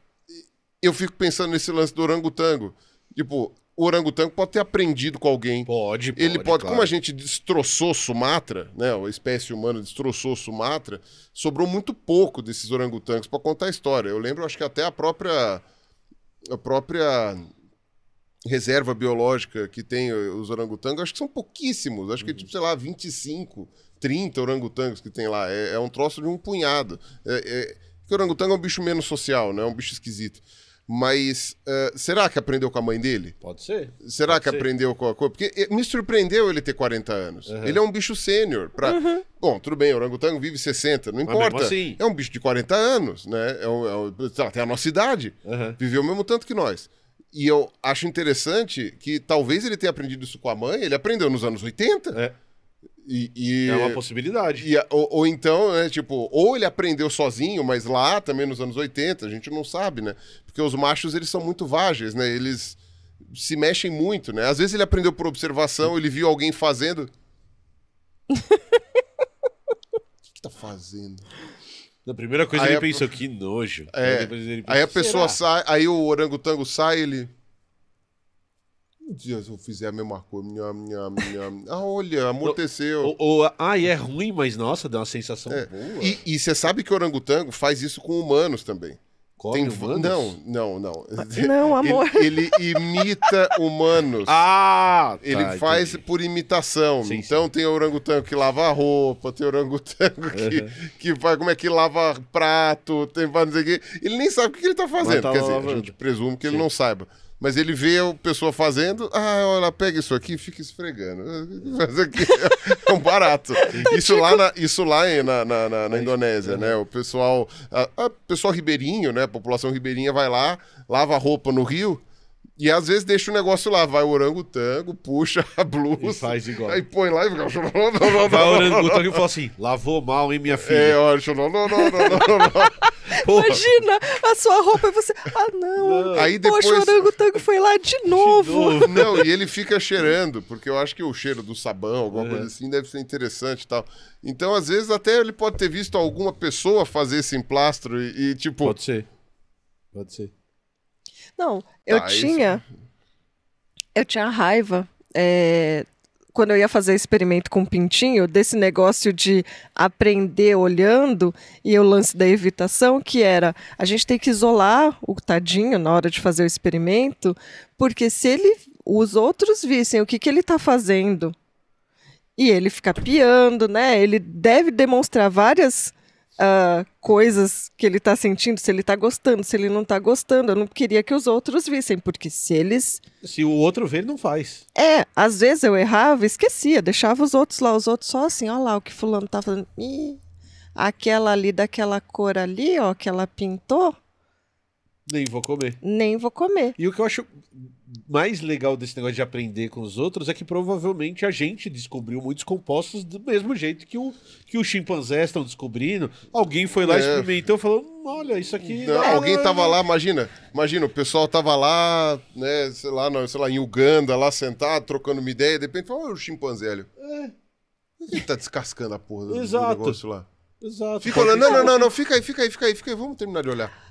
eu fico pensando nesse lance do orangotango. Tipo, o orangotango pode ter aprendido com alguém. Pode, pode. Ele pode, claro. como a gente destroçou Sumatra, né? A espécie humana destroçou Sumatra, sobrou muito pouco desses orangotangos para contar a história. Eu lembro, acho que até a própria a própria reserva biológica que tem os orangotangos, acho que são pouquíssimos. Acho que, uhum. tipo, sei lá, 25, 30 orangotangos que tem lá. É, é um troço de um punhado. É, é... Porque o orangotango é um bicho menos social, né? É um bicho esquisito. Mas uh, será que aprendeu com a mãe dele? Pode ser. Será Pode que ser. aprendeu com a coisa? Porque eh, me surpreendeu ele ter 40 anos. Uhum. Ele é um bicho sênior. Pra... Uhum. Bom, tudo bem, orangotango vive 60, não ah, importa. Assim... É um bicho de 40 anos, né? É, um, é um... Tem a nossa idade. Uhum. Viveu o mesmo tanto que nós. E eu acho interessante que talvez ele tenha aprendido isso com a mãe, ele aprendeu nos anos 80. É. E, e, é uma possibilidade. E, ou, ou, então, né, tipo, ou ele aprendeu sozinho, mas lá também nos anos 80, a gente não sabe, né? Porque os machos, eles são muito vágeis, né? Eles se mexem muito, né? Às vezes ele aprendeu por observação, ele viu alguém fazendo. [LAUGHS] o que, que tá fazendo? A primeira coisa aí ele a... pensou, que nojo. É, aí, pensou, aí a pessoa será? sai, aí o orangotango sai, ele dia eu fizer a mesma coisa. minha minha minha Ah, olha, amorteceu. Ou, ou, ah, e é ruim, mas nossa, dá uma sensação é. boa. E você sabe que o orangotango faz isso com humanos também. Come tem humanos? Não, não, não. [LAUGHS] Não, amor. Ele, ele imita humanos. [LAUGHS] Ah! Tá, ele faz entendi. por imitação. Sim, então sim. tem orangotango que lava a roupa, tem orangotango [LAUGHS] que, uhum. que vai, como é que lava prato, tem vários aqui. Ele nem sabe o que ele tá fazendo. Tá Quer dizer, a gente presume que sim. ele não saiba. Mas ele vê a pessoa fazendo, ah, ela pega isso aqui e fica esfregando. [LAUGHS] Mas aqui é um barato. Tá isso tipo lá na, isso lá na, na, na, na Indonésia, né? O pessoal, o pessoal ribeirinho, né? A população ribeirinha vai lá, lava a roupa no rio, e às vezes deixa o negócio lá, vai o orangotango, puxa a blusa. E faz igual. Aí põe lá e fica. vai o orangotango e fala assim: lavou mal, hein, minha filha? É, olha, não, não, não, não, não. Imagina a sua roupa e você. Ah, não. não. Aí depois... Poxa, o orangotango foi lá de novo. de novo. [LAUGHS] Não, e ele fica cheirando, porque eu acho que o cheiro do sabão, alguma é. coisa assim, deve ser interessante e tal. Então, às vezes, até ele pode ter visto alguma pessoa fazer esse emplastro e, e tipo. Pode ser. Pode ser. Não, eu tá, tinha. Isso. Eu tinha raiva. É, quando eu ia fazer experimento com o pintinho, desse negócio de aprender olhando e o lance da evitação, que era a gente tem que isolar o tadinho na hora de fazer o experimento, porque se ele os outros vissem o que, que ele está fazendo e ele fica piando, né? Ele deve demonstrar várias uh, coisas que ele está sentindo, se ele está gostando, se ele não está gostando. Eu não queria que os outros vissem, porque se eles. Se o outro ver, ele não faz. É, às vezes eu errava, esquecia, deixava os outros lá, os outros só assim, ó lá o que fulano tá fazendo. Ih, aquela ali daquela cor ali, ó, que ela pintou nem vou comer. Nem vou comer. E o que eu acho mais legal desse negócio de aprender com os outros é que provavelmente a gente descobriu muitos compostos do mesmo jeito que o, que os chimpanzés estão descobrindo. Alguém foi lá, é. experimentou e falou: hum, olha, isso aqui. Não, é alguém tava lá, imagina. Imagina, o pessoal tava lá, né, sei lá, não, sei lá, em Uganda, lá sentado, trocando uma ideia, e de repente falou: olha o chimpanzé ali. É. Ele tá descascando a porra do, Exato. do negócio lá. Exato. Fica olhando, não, não, não, não, fica aí, fica aí, fica aí, fica aí, vamos terminar de olhar.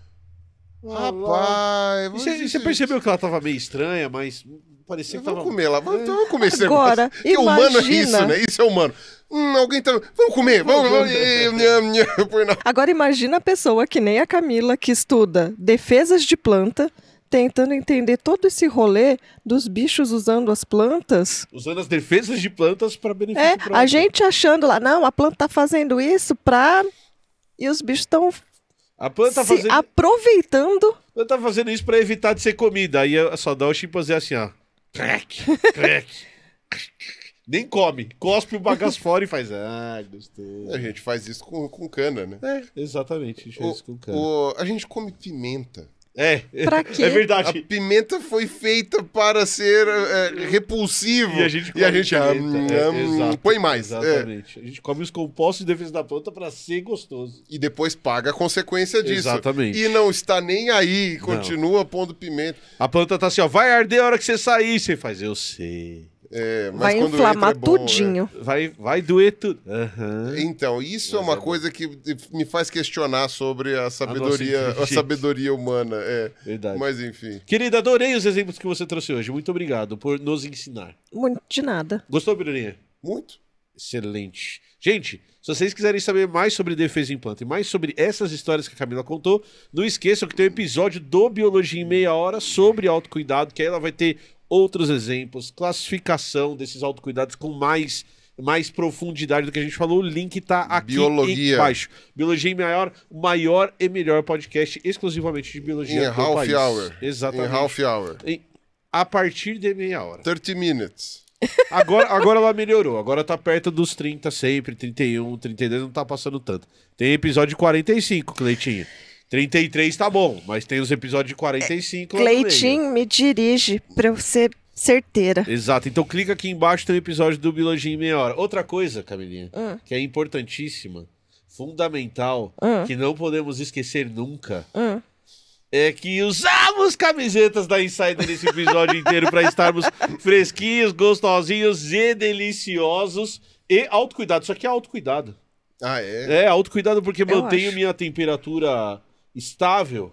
Rapaz, você, você percebeu que ela tava meio estranha, mas parecia que tava... Vamos comer lá, vamos, vamos comer [LAUGHS] esse Agora, negócio. Porque humano é isso, né? Isso é humano. Hum, alguém tá... Vamos comer, vamos... [LAUGHS] Agora imagina a pessoa que nem a Camila, que estuda defesas de planta, tentando entender todo esse rolê dos bichos usando as plantas. Usando as defesas de plantas para benefício É, próprio. a gente achando lá, não, a planta tá fazendo isso para... E os bichos estão a planta tá fazendo... aproveitando. A planta tá fazendo isso para evitar de ser comida. Aí só dá o chimpanzé assim, ó. Crack, crack. Nem come, cospe o bagaço [LAUGHS] fora e faz. Ah, gostoso. A gente faz isso com, com cana, né? É, exatamente. A gente, o, o, a gente come pimenta. É. Pra [LAUGHS] quê? É verdade. A pimenta foi feita para ser é, é repulsivo. E a gente come. E a gente, ah, a é, põe mais. É. Exatamente. É. A gente come os compostos de defesa da planta para ser gostoso. E depois paga a consequência disso. Exatamente. E não está nem aí, continua não. pondo pimenta. A planta tá assim, ó, vai arder a hora que você sair. Você faz, eu sei. É, vai inflamar é bom, né? tudinho. É. Vai, vai doer tudo. Uhum. Então, isso é mas é uma coisa que me faz questionar sobre a sabedoria, a, a sabedoria humana. É. Verdade. Mas enfim. Querida, adorei os exemplos que você trouxe hoje. Muito obrigado por nos ensinar. Muito de nada. Gostou, Pirulinha? Muito. Excelente. Gente, se vocês quiserem saber mais sobre defesa e mais sobre essas histórias que a Camila contou, não esqueçam que tem um episódio do Biologia em Meia Hora sobre autocuidado, que aí ela vai ter outros exemplos, classificação desses autocuidados com mais mais profundidade do que a gente falou. O link tá aqui biologia. embaixo. Biologia em maior, maior e melhor podcast exclusivamente de biologia. Em half país. hour. Exatamente. Em half hour. Em, a partir de meia hora. 30 minutes. Agora, agora ela melhorou. Agora tá perto dos 30 sempre, 31, 32, não tá passando tanto. Tem episódio 45, Cleitinho. 33 tá bom, mas tem os episódios de 45 é, lá Cleitinho né? me dirige pra eu ser certeira. Exato, então clica aqui embaixo, tem o um episódio do Biologia em Meia Hora. Outra coisa, Camilinha, ah. que é importantíssima, fundamental, ah. que não podemos esquecer nunca... Ah. é que usamos camisetas da Insider nesse episódio [LAUGHS] inteiro para estarmos fresquinhos, gostosinhos e deliciosos. E autocuidado, isso aqui é autocuidado. Ah, é? É, autocuidado porque eu mantenho acho. minha temperatura estável,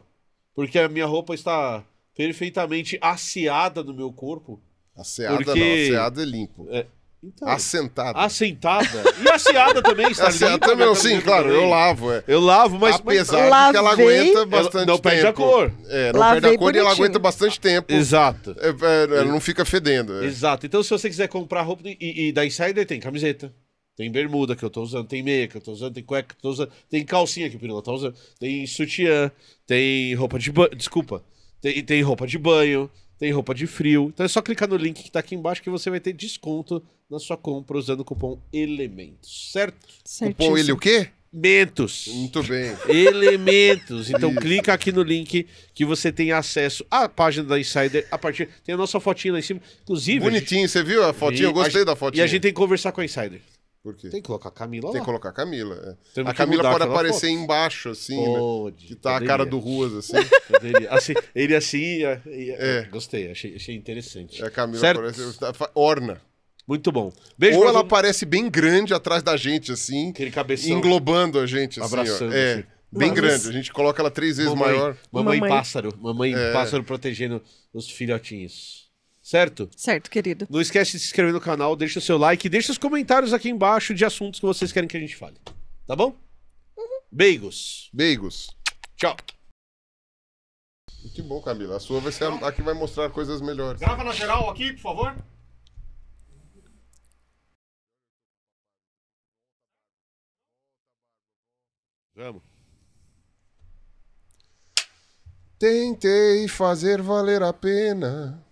porque a minha roupa está perfeitamente asseada no meu corpo. Asseada porque... não, asseada é limpo. É, então, assentada. Assentada. E asseada também está [LAUGHS] Asseada também, né, sim, claro, eu lavo. É. Eu lavo, mas... Apesar mas... que ela aguenta bastante ela não tempo. É, não perde a cor. É, não Lavei perde a cor bonitinho. e ela aguenta bastante tempo. Exato. É, é ela não fica fedendo. É. Exato. Então, se você quiser comprar roupa... E, e da Insider tem camiseta, tem bermuda que eu tô usando, tem meia que eu tô usando, tem cueca que eu tô usando, tem calcinha que o Pirula tá usando, tem sutiã, tem roupa de banho. Desculpa. Tem, tem roupa de banho, tem roupa de frio. Então é só clicar no link que tá aqui embaixo que você vai ter desconto na sua compra usando o cupom Elementos, certo? Certíssimo. Cupom ele o quê? Elementos. Muito bem. Elementos. Então Isso. clica aqui no link que você tem acesso à página da Insider a partir. Tem a nossa fotinha lá em cima. Inclusive. Bonitinho, gente... você viu a fotinha? Eu gostei a... da fotinha. E a gente tem que conversar com a Insider. Por quê? Tem que colocar a Camila lá. Tem que colocar a Camila. É. A Camila pode aparecer foto. embaixo, assim, né? pode, né? Que tá poderia. a cara do Ruas, assim. [LAUGHS] assim ele assim. Ia, ia, é. é gostei, achei, achei interessante. É, a Camila certo? aparece. Orna. Muito bom. Beijo Ou ela aparece bem grande atrás da gente, assim. Aquele cabeção. Englobando a gente, assim. Abraçando. Ó. É. Assim. Bem Mas... grande, a gente coloca ela três vezes mamãe, maior. Mamãe, mamãe, pássaro, mamãe é. pássaro protegendo os filhotinhos. Certo? Certo, querido. Não esquece de se inscrever no canal, deixa o seu like, deixa os comentários aqui embaixo de assuntos que vocês querem que a gente fale. Tá bom? Uhum. Beigos. Beigos. Tchau. Que bom, Camila. A sua vai ser a, a que vai mostrar coisas melhores. Grava na geral aqui, por favor. Vamos. Tentei fazer valer a pena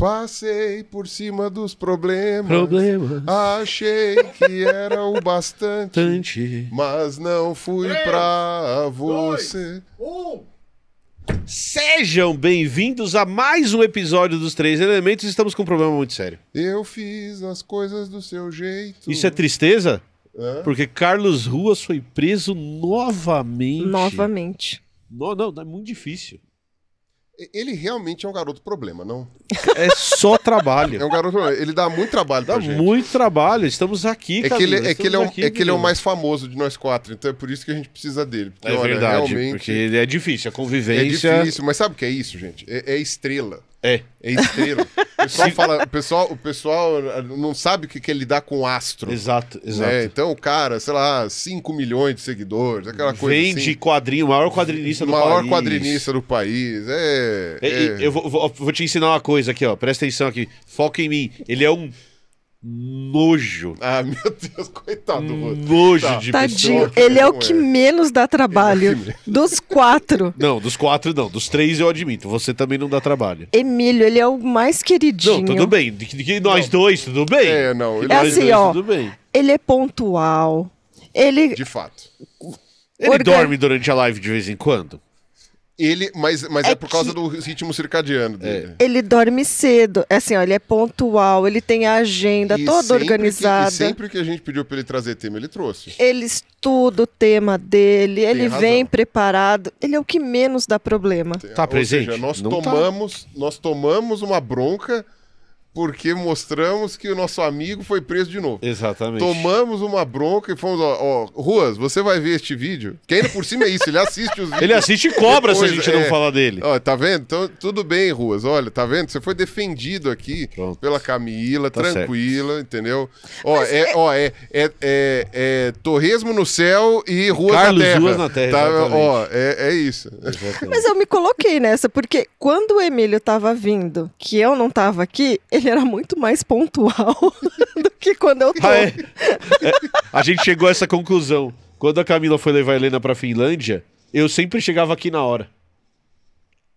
Passei por cima dos problemas. Problemas. Achei que era o bastante. Tante. Mas não fui Três, pra você. Dois, um. Sejam bem-vindos a mais um episódio dos Três Elementos. Estamos com um problema muito sério. Eu fiz as coisas do seu jeito. Isso é tristeza? Hã? Porque Carlos Ruas foi preso novamente. Novamente. Não, não, é muito difícil. Ele realmente é um garoto problema, não? É só trabalho. É um garoto problema. Ele dá muito trabalho dá pra gente. muito trabalho. Estamos aqui, é cara. É, é que ele, é que ele, é, um, aqui, é, que ele é o mais famoso de nós quatro. Então é por isso que a gente precisa dele. Porque, é olha, verdade, realmente... porque é difícil. A convivência... É difícil. Mas sabe o que é isso, gente? É, é estrela. É, é estrela. [LAUGHS] O pessoal, fala, o pessoal, o pessoal eh, não sabe o que é lidar com astro. Exato, né? exato. Né? Então, cara, sei lá, 5 milhões de seguidores, aquela coisa Vende assim. quadrinho, maior quadrinista do maior país. Maior quadrinista do país, é... é, é. Eu vou, vou, vou, te ensinar uma coisa aqui, ó, presta atenção aqui, foca em mim. Ele é um nojo. Ah, [LAUGHS] meu Deus, coitado. Nojo tá. de Tadinho, pessoa. É é. ele é o que menos dá trabalho. dos quatro. [LAUGHS] Não, dos quatro não. Dos três eu admito. Você também não dá trabalho. Emílio, ele é o mais queridinho. Não, tudo bem. De, de, de nós não. dois, tudo bem. É, não. Ele é assim, dois, ó. Tudo bem. Ele é pontual. Ele. De fato. Ele dorme durante a live de vez em quando? Ele, mas, mas é, é por causa do ritmo circadiano é. dele. É. Ele dorme cedo, é assim, ó, ele é pontual, ele tem a agenda e toda organizada. Que, sempre que a gente pediu para ele trazer tema, ele trouxe. Ele estuda o tema dele, tem ele razão. vem preparado, ele é o que menos dá problema. Tá Ou presente. Seja, nós tá? tomamos, tá. nós tomamos uma bronca porque mostramos que o nosso amigo foi preso de novo. Exatamente. Tomamos uma bronca e fomos, ó, ó Ruas, você vai ver este vídeo. Que ainda por cima é isso, ele assiste os [LAUGHS] vídeos. Ele assiste e cobra Depois, se a gente é, não falar dele. Ó, tá vendo? Então, tudo bem, Ruas. Olha, tá vendo? Você foi defendido aqui Pronto. pela Camila, tá tranquila, certo. entendeu? Ó, é, é, ó é, é, é, é, Torresmo no céu e Ruas Carlos na terra. Ruas na terra. Tá, ó, é, é isso. Exatamente. Mas eu me coloquei nessa, porque quando o Emílio tava vindo, que eu não tava aqui, ele era muito mais pontual [LAUGHS] do que quando eu tô. Ah, é. É, a gente chegou a essa conclusão. Quando a Camila foi levar a Helena pra Finlândia, eu sempre chegava aqui na hora.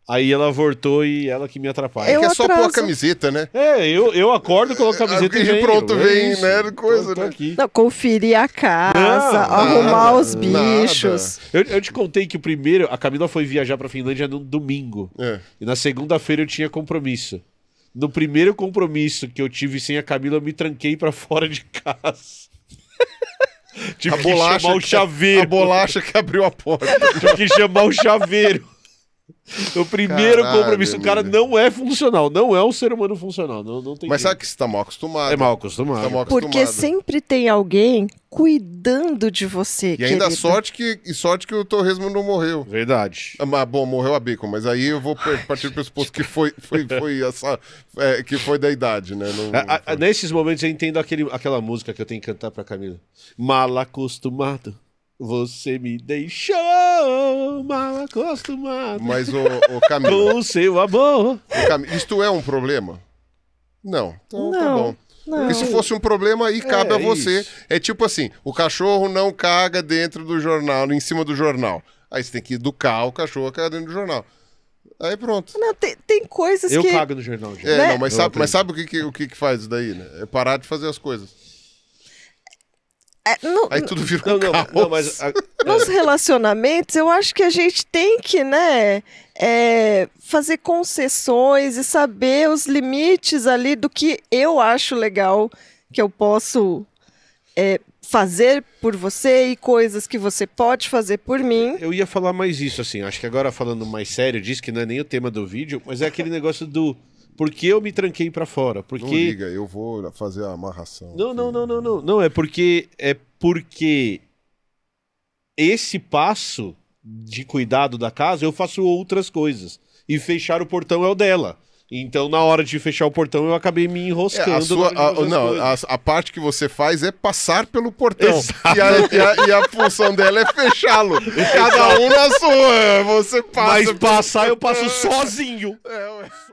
Aí ela voltou e ela que me atrapalha. É é, é só pôr a camiseta, né? É, eu, eu acordo, coloco a ah, camiseta e pronto, é vem, né? Então, coisa, né? conferir a casa, ah, arrumar nada, os bichos. Eu, eu, te contei que o primeiro... A Camila foi viajar pra Finlândia no domingo. É. E na segunda-feira eu tinha compromisso. No primeiro compromisso que eu tive sem a Camila, eu me tranquei para fora de casa. [LAUGHS] Tive a que chamar o chaveiro. Que, a bolacha que abriu a porta. [LAUGHS] Tive que chamar o chaveiro. O primeiro Caralho, compromisso. O cara não é funcional, não é um ser humano funcional. Não, não tem Mas jeito. sabe que você está mal acostumado. É mal acostumado. Tá mal acostumado. Porque sempre tem alguém cuidando de você. E querido. ainda sorte que, e sorte que o torresmo não morreu. Verdade. Ah, mas, bom, morreu a bacon, mas aí eu vou Ai, partir do pressuposto que foi, foi, foi essa. É, que foi da idade, né? Não, a, a, nesses momentos eu entendo aquele, aquela música que eu tenho que cantar pra Camila. Mal acostumado. Você me deixou mal acostumado. Mas o, o Camila. Com o seu amor. O Cam... Isto é um problema? Não. Então tá não, tá bom. Não. Porque se fosse um problema, aí cabe é, a você. Isso. É tipo assim: o cachorro não caga dentro do jornal, em cima do jornal. Aí você tem que educar o cachorro a cagar dentro do jornal. Aí pronto. Não, tem, tem coisas eu que. Eu cago no jornal, gente. É, né? não, mas, sabe, mas sabe, o, que, que, o que, que faz isso daí, né? É parar de fazer as coisas. É, Aí tudo vira não, um não, não, mas a, é. Nos relacionamentos, eu acho que a gente tem que, né, é, fazer concessões e saber os limites ali do que eu acho legal que eu posso é, fazer por você e coisas que você pode fazer por mim. Eu ia falar mais isso, assim. Acho que agora falando mais sério disso, que não é nem o tema do vídeo, mas é aquele negócio do porque eu me tranquei para fora. Porque... Não liga, eu vou fazer a amarração. Não, não, não, não, não. Não, é porque é porque esse passo de cuidado da casa eu faço outras coisas. E fechar o portão é o dela. Então, na hora de fechar o portão, eu acabei me enroscando. É, a sua, a, não, a, a, parte que você faz é passar pelo portão. E a, e, e a, função dela é fechá-lo. Cada um na sua. Você passa. Mas passar, pelo... eu passo [LAUGHS] é, sozinho. É, ué.